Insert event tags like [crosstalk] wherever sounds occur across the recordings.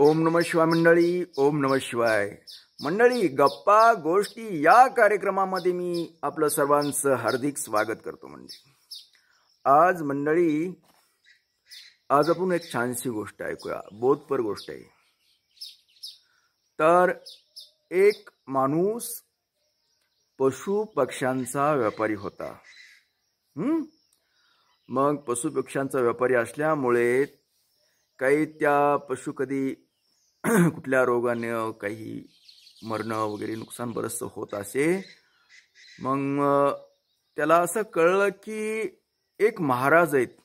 ओम नम शिवाय मंडळी ओम नम शिवाय मंडळी गप्पा गोष्टी या कार्यक्रमामध्ये मी आपलं सर्वांचं हार्दिक स्वागत करतो म्हणजे आज मंडळी आज आपण एक छानशी गोष्ट ऐकूया बोधपर गोष्ट आहे तर एक माणूस पशु पक्ष्यांचा व्यापारी होता मग पशुपक्ष्यांचा व्यापारी असल्यामुळे काही त्या पशु कधी [clears throat] कुठल्या रोगाने काही मरणं वगैरे नुकसान बरंचसं होत असे मग त्याला असं कळलं की एक महाराज आहेत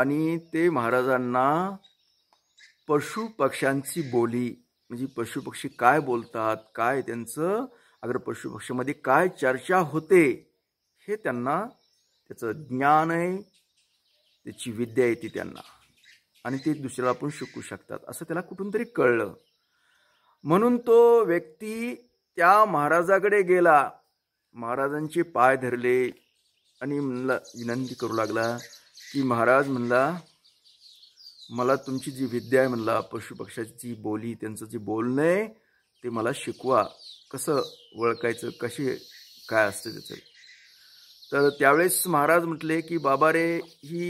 आणि ते महाराजांना पशु पक्ष्यांची बोली म्हणजे पशुपक्षी काय बोलतात काय त्यांचं अगर पशुपक्षीमध्ये काय चर्चा होते हे त्यांना त्याचं ज्ञान आहे त्याची विद्या येते त्यांना आणि ते दुसऱ्याला पण शिकू शकतात असं त्याला कुठून तरी कळलं म्हणून तो व्यक्ती त्या महाराजाकडे गेला महाराजांचे पाय धरले आणि म्हणला विनंती करू लागला की महाराज म्हणला मला तुमची जी विद्या आहे म्हणला पशुपक्षाची बोली त्यांचं जे बोलणं आहे ते मला शिकवा कसं ओळखायचं कसे काय असतं त्याचं तर त्यावेळेस महाराज म्हटले की बाबा रे ही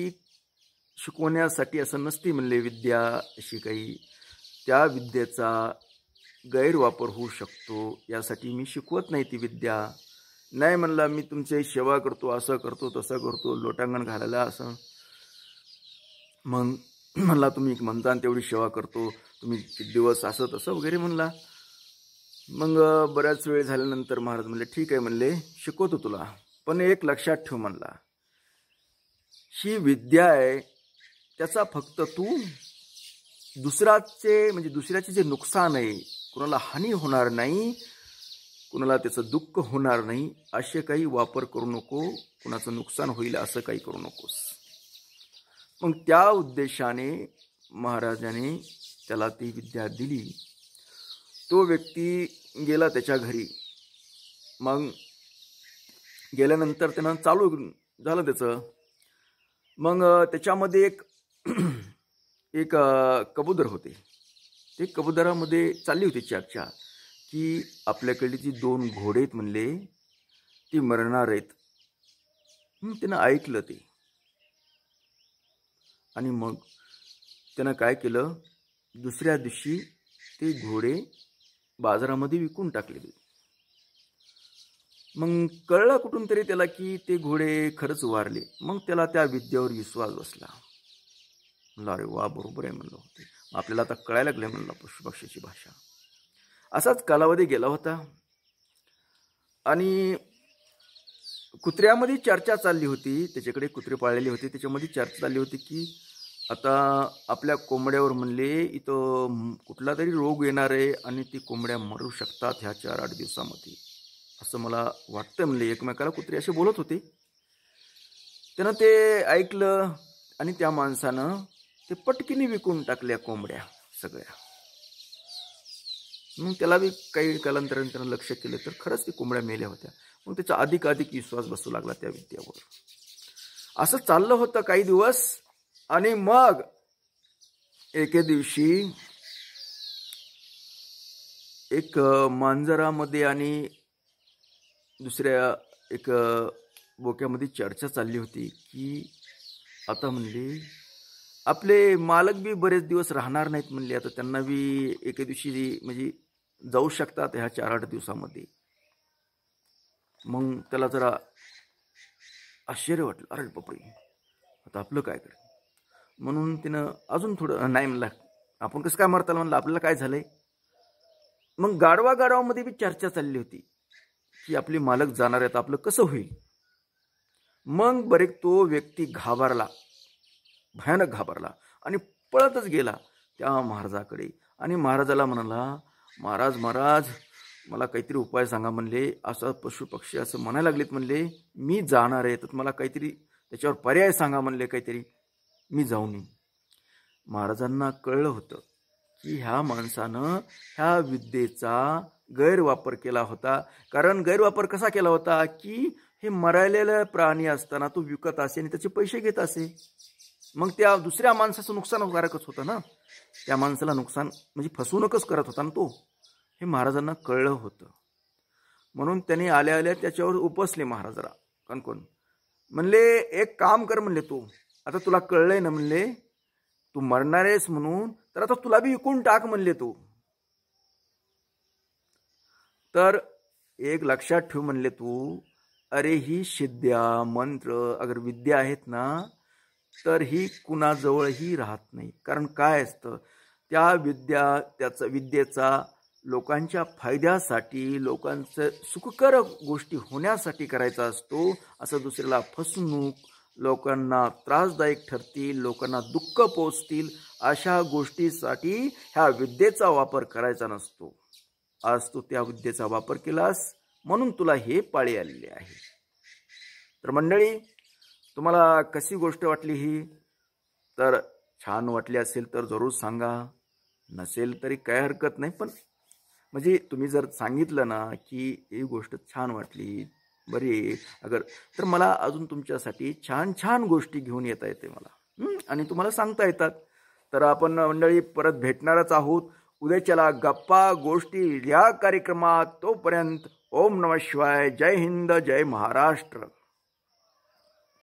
शिकवण्यासाठी असं नसते म्हणले विद्या अशी काही त्या विद्येचा गैरवापर होऊ शकतो यासाठी मी शिकवत नाही ती विद्या नाही म्हणला मी तुमची सेवा करतो असं करतो तसं करतो लोटांगण घालायला असं मग म्हणला तुम्ही म्हणता तेवढी सेवा करतो तुम्ही दिवस असं तसं वगैरे म्हणला मग बऱ्याच वेळ झाल्यानंतर महाराज म्हणले ठीक आहे म्हणले शिकवतो तुला पण एक लक्षात ठेव म्हणला ही विद्या आहे त्याचा फक्त तू दुसऱ्याचे म्हणजे दुसऱ्याचे जे नुकसान आहे कुणाला हानी होणार नाही कुणाला त्याचं दुःख होणार नाही असे काही वापर करू नको कुणाचं नुकसान होईल असं काही करू नकोस मग त्या उद्देशाने महाराजाने त्याला ती विद्या दिली तो व्यक्ती गेला त्याच्या घरी मग गेल्यानंतर त्यानं चालू झालं त्याचं मग त्याच्यामध्ये एक [clears throat] एक कबूतर होते ते कबुतरामध्ये चालली होती चर्चा की आपल्याकडे जी दोन घोडे आहेत म्हणले ते मरणार आहेत त्यानं ऐकलं ते आणि मग त्यानं काय केलं दुसऱ्या दिवशी ते घोडे बाजारामध्ये विकून ते मग कळलं कुठून तरी त्याला की ते घोडे खरंच वारले मग त्याला त्या विद्यावर विश्वास बसला म्हणलं अरे वा बरोबर आहे म्हणलं होते आपल्याला आता कळायला लागलं म्हणलं पशुपक्षाची भाषा असाच कालावधी गेला होता आणि कुत्र्यामध्ये चर्चा चालली होती त्याच्याकडे कुत्रे पाळलेली होती त्याच्यामध्ये चर्चा चालली होती की आता आपल्या कोंबड्यावर म्हणले इथं कुठला तरी रोग येणार आहे आणि ती कोंबड्या मरू शकतात ह्या चार आठ दिवसामध्ये असं मला वाटतं म्हणले एकमेकाला कुत्रे असे बोलत होते त्यानं ते ऐकलं आणि त्या माणसानं ते पटकिनी विकून टाकल्या कोंबड्या सगळ्या मग त्याला बी काही कालांतराने त्यानं लक्ष केलं तर खरंच ती कोंबड्या मेल्या होत्या मग त्याचा अधिक अधिक विश्वास बसू लागला त्या विद्यावर असं चाललं होतं काही दिवस आणि मग एके दिवशी एक मांजरामध्ये आणि दुसऱ्या एक बोक्यामध्ये चर्चा चालली होती की आता म्हणली आपले मालक बी बरेच दिवस राहणार नाहीत म्हणले आता त्यांना बी एके दिवशी म्हणजे जाऊ शकतात ह्या चार आठ दिवसामध्ये मग त्याला जरा आश्चर्य वाटलं अरे बापरे आता आपलं काय कर म्हणून तिनं अजून थोडं नाही म्हणलं आपण कसं काय मारताला म्हणलं आपल्याला काय झालंय मग गाडवा गाडवामध्ये बी चर्चा चालली होती की आपले मालक जाणार आहेत आपलं कसं होईल मग बरेक तो व्यक्ती घाबरला भयानक घाबरला आणि पळतच गेला त्या महाराजाकडे आणि महाराजाला म्हणाला महाराज महाराज मला काहीतरी उपाय सांगा म्हणले असं पशु पक्षी असं म्हणायला लागलेत म्हणले मी जाणार आहे तर मला काहीतरी त्याच्यावर पर्याय सांगा म्हणले काहीतरी मी जाऊन येईन महाराजांना कळलं होतं की ह्या माणसानं ह्या विद्येचा गैरवापर केला होता कारण गैरवापर कसा केला होता की हे मरायलेलं प्राणी असताना तो विकत असे आणि त्याचे पैसे घेत असे मग त्या दुसऱ्या माणसाचं नुकसान नुकसानकारकच होतं ना त्या माणसाला नुकसान म्हणजे फसवणूकच करत होता ना तो हे महाराजांना कळलं होतं म्हणून त्यांनी आल्या आल्या त्याच्यावर उपसले कोण कोण म्हणले एक काम कर म्हणले तू आता तुला कळलंय ना म्हणले तू मरणार आहेस म्हणून तर आता तुला बी विकून टाक म्हणले तू तर एक लक्षात ठेव म्हणले तू अरे ही शिद्या मंत्र अगर विद्या आहेत ना तर ही कुणाजवळही राहत नाही कारण काय असतं त्या विद्या त्याचा विद्येचा लोकांच्या फायद्यासाठी लोकांचं सुखकर गोष्टी होण्यासाठी करायचा असतो असं दुसऱ्याला फसवणूक लोकांना त्रासदायक ठरतील लोकांना दुःख पोचतील अशा गोष्टीसाठी ह्या विद्येचा वापर करायचा नसतो आज तू त्या विद्येचा वापर केलास म्हणून तुला हे पाळी आलेले आहे तर मंडळी तुम्हाला कशी गोष्ट वाटली ही तर छान वाटली असेल तर जरूर सांगा नसेल तरी काय हरकत नाही पण म्हणजे तुम्ही जर सांगितलं ना की ही गोष्ट छान वाटली बरी अगर तर मला अजून तुमच्यासाठी छान छान गोष्टी घेऊन येता येते मला आणि तुम्हाला सांगता येतात तर आपण मंडळी परत भेटणारच आहोत उद्याच्याला गप्पा गोष्टी या कार्यक्रमात तोपर्यंत ओम नम शिवाय जय हिंद जय महाराष्ट्र